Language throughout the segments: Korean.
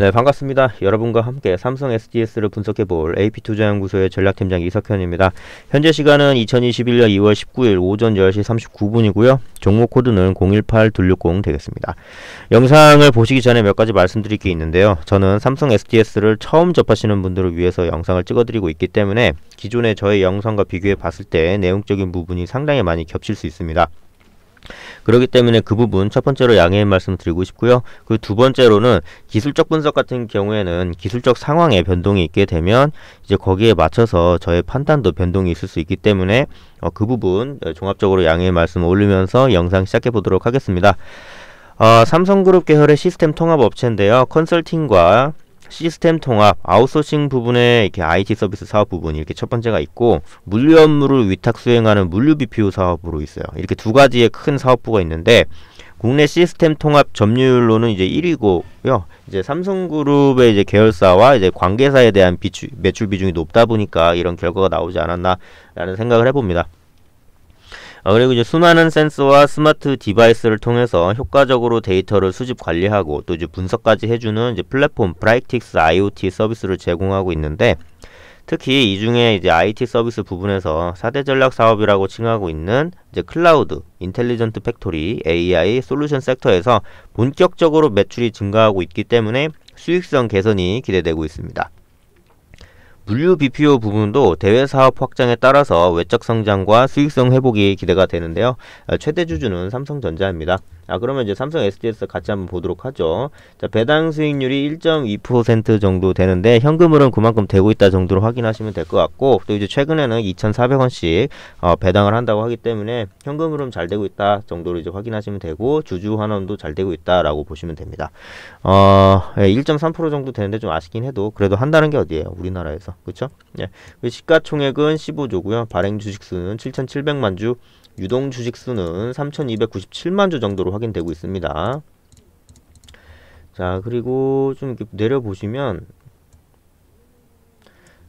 네, 반갑습니다. 여러분과 함께 삼성 SDS를 분석해볼 AP투자연구소의 전략팀장 이석현입니다. 현재 시간은 2021년 2월 19일 오전 10시 39분이고요. 종목 코드는 018260 되겠습니다. 영상을 보시기 전에 몇 가지 말씀드릴 게 있는데요. 저는 삼성 SDS를 처음 접하시는 분들을 위해서 영상을 찍어드리고 있기 때문에 기존의 저의 영상과 비교해 봤을 때 내용적인 부분이 상당히 많이 겹칠 수 있습니다. 그렇기 때문에 그 부분 첫 번째로 양해의 말씀 드리고 싶고요. 그 두 번째로는 기술적 분석 같은 경우에는 기술적 상황에 변동이 있게 되면 이제 거기에 맞춰서 저의 판단도 변동이 있을 수 있기 때문에 어, 그 부분 어, 종합적으로 양해의 말씀 을 올리면서 영상 시작해 보도록 하겠습니다. 어, 삼성그룹 계열의 시스템 통합 업체인데요. 컨설팅과 시스템 통합, 아웃소싱 부분에 이렇게 IT 서비스 사업 부분이 이렇게 첫 번째가 있고 물류 업무를 위탁 수행하는 물류 BPO 사업으로 있어요. 이렇게 두 가지의 큰 사업부가 있는데 국내 시스템 통합 점유율로는 이제 1위고요. 이제 삼성그룹의 이제 계열사와 이제 관계사에 대한 비추, 매출 비중이 높다 보니까 이런 결과가 나오지 않았나라는 생각을 해봅니다. 어, 그리고 이제 수많은 센서와 스마트 디바이스를 통해서 효과적으로 데이터를 수집 관리하고 또 이제 분석까지 해주는 이제 플랫폼 프라이틱스 IoT 서비스를 제공하고 있는데 특히 이 중에 이제 IT 서비스 부분에서 4대 전략 사업이라고 칭하고 있는 이제 클라우드, 인텔리전트 팩토리, AI 솔루션 섹터에서 본격적으로 매출이 증가하고 있기 때문에 수익성 개선이 기대되고 있습니다. 물류 BPO 부분도 대외 사업 확장에 따라서 외적 성장과 수익성 회복이 기대가 되는데요. 아, 최대 주주는 삼성전자입니다. 아 그러면 이제 삼성 SDS 같이 한번 보도록 하죠. 자, 배당 수익률이 1.2% 정도 되는데 현금으로는 그만큼 되고 있다 정도로 확인하시면 될 것 같고 또 이제 최근에는 2,400원씩 어, 배당을 한다고 하기 때문에 현금 흐름 잘 되고 있다 정도로 이제 확인하시면 되고 주주 환원도 잘 되고 있다라고 보시면 됩니다. 어, 1.3% 예, 정도 되는데 좀 아쉽긴 해도 그래도 한다는 게 어디예요? 우리나라에서. 그렇죠? 예. 그 시가총액은 15조고요. 발행 주식수는 7,700만 주, 유동 주식수는 3,297만 주 정도로 확인되고 있습니다. 자, 그리고 좀 이렇게 내려 보시면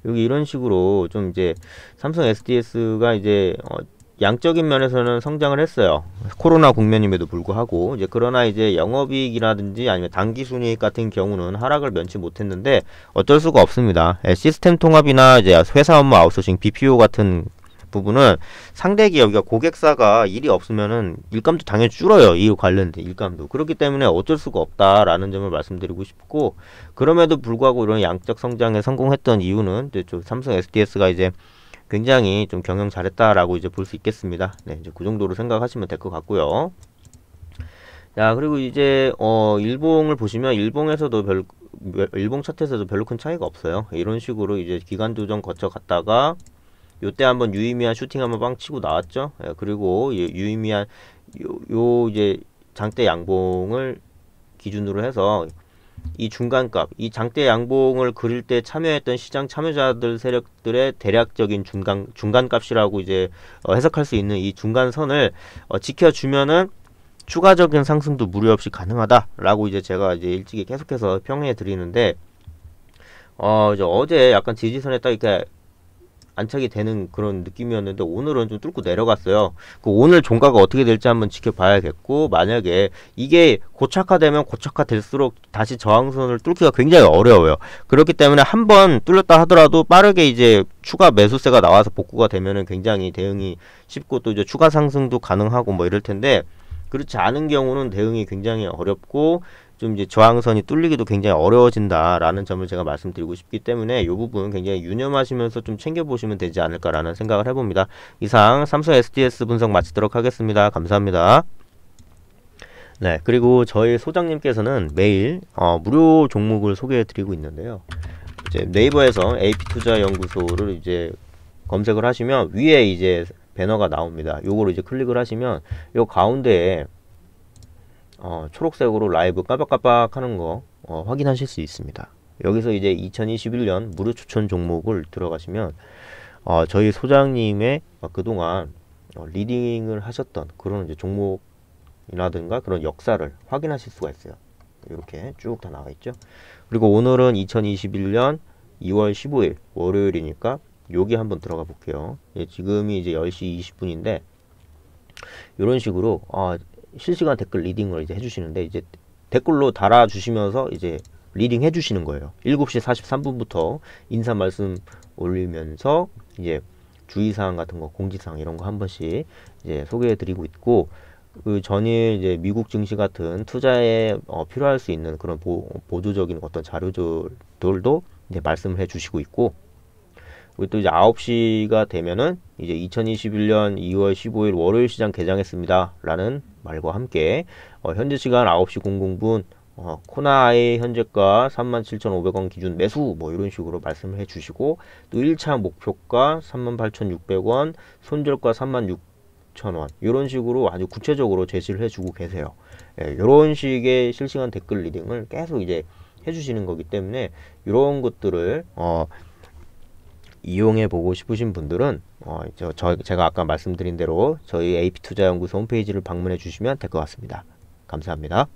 여기 이런 식으로 좀 이제 삼성 SDS가 이제 어, 양적인 면에서는 성장을 했어요. 코로나 국면임에도 불구하고 이제 그러나 이제 영업이익이라든지 아니면 단기 순이익 같은 경우는 하락을 면치 못했는데 어쩔 수가 없습니다. 예, 시스템 통합이나 이제 회사 업무 아웃소싱 BPO 같은 부분은 상대 기업이가 고객사가 일이 없으면은 일감도 당연히 줄어요. 이 관련된 일감도. 그렇기 때문에 어쩔 수가 없다라는 점을 말씀드리고 싶고 그럼에도 불구하고 이런 양적 성장에 성공했던 이유는 이제 삼성 SDS가 이제 굉장히 좀 경영 잘했다라고 이제 볼 수 있겠습니다. 네, 이제 그 정도로 생각하시면 될 것 같고요. 자, 그리고 이제 어 일봉을 보시면 일봉에서도 별 일봉 차트에서도 별로 큰 차이가 없어요. 이런 식으로 이제 기간 조정 거쳐 갔다가 요때 한번 유의미한 슈팅 한번 빵 치고 나왔죠. 예, 그리고 유의미한 요, 요 이제 장대 양봉을 기준으로 해서 이 중간값, 이 장대 양봉을 그릴 때 참여했던 시장 참여자들 세력들의 대략적인 중간 중간값이라고 이제 어, 해석할 수 있는 이 중간선을 어, 지켜주면은 추가적인 상승도 무리 없이 가능하다라고 이제 제가 이제 일찍이 계속해서 평해 드리는데 어 이제 어제 약간 지지선에 딱 이렇게 안착이 되는 그런 느낌이었는데 오늘은 좀 뚫고 내려갔어요. 그 오늘 종가가 어떻게 될지 한번 지켜봐야겠고 만약에 이게 고착화되면 고착화될수록 다시 저항선을 뚫기가 굉장히 어려워요. 그렇기 때문에 한번 뚫렸다 하더라도 빠르게 이제 추가 매수세가 나와서 복구가 되면은 굉장히 대응이 쉽고 또 이제 추가 상승도 가능하고 뭐 이럴 텐데 그렇지 않은 경우는 대응이 굉장히 어렵고 좀 이제 저항선이 뚫리기도 굉장히 어려워진다라는 점을 제가 말씀드리고 싶기 때문에 이 부분 굉장히 유념하시면서 좀 챙겨보시면 되지 않을까라는 생각을 해봅니다. 이상 삼성 SDS 분석 마치도록 하겠습니다. 감사합니다. 네, 그리고 저희 소장님께서는 매일 어, 무료 종목을 소개해드리고 있는데요. 이제 네이버에서 AP투자연구소를 이제 검색을 하시면 위에 이제 배너가 나옵니다. 요거를 이제 클릭을 하시면 요 가운데에 어, 초록색으로 라이브 까박까박 하는 거 어, 확인하실 수 있습니다. 여기서 이제 2021년 무료 추천 종목을 들어가시면 어, 저희 소장님의 어, 그동안 어, 리딩을 하셨던 그런 이제 종목이라든가 그런 역사를 확인하실 수가 있어요. 이렇게 쭉 다 나와 있죠. 그리고 오늘은 2021년 2월 15일 월요일이니까 여기 한번 들어가 볼게요. 예, 지금이 이제 10시 20분인데 이런 식으로 아, 실시간 댓글 리딩을 이제 해주시는데 이제 댓글로 달아주시면서 이제 리딩 해주시는 거예요. 7시 43분부터 인사 말씀 올리면서 이제 주의사항 같은 거, 공지사항 이런 거 한 번씩 이제 소개해드리고 있고 그 전일 이제 미국 증시 같은 투자에 어, 필요할 수 있는 그런 보, 보조적인 어떤 자료들도 이제 말씀을 해주시고 있고 우리 또 이제 9시가 되면은 이제 2021년 2월 15일 월요일 시장 개장했습니다. 라는 말과 함께 어, 현재 시간 9시 00분 어, 코나의 현재가 37,500원 기준 매수 뭐 이런 식으로 말씀을 해주시고 또 1차 목표가 38,600원 손절가 36,000원 이런 식으로 아주 구체적으로 제시를 해주고 계세요. 예, 이런 식의 실시간 댓글 리딩을 계속 이제 해주시는 거기 때문에 이런 것들을 어, 이용해 보고 싶으신 분들은 어, 저, 저, 제가 아까 말씀드린 대로 저희 AP투자연구소 홈페이지를 방문해 주시면 될 것 같습니다. 감사합니다.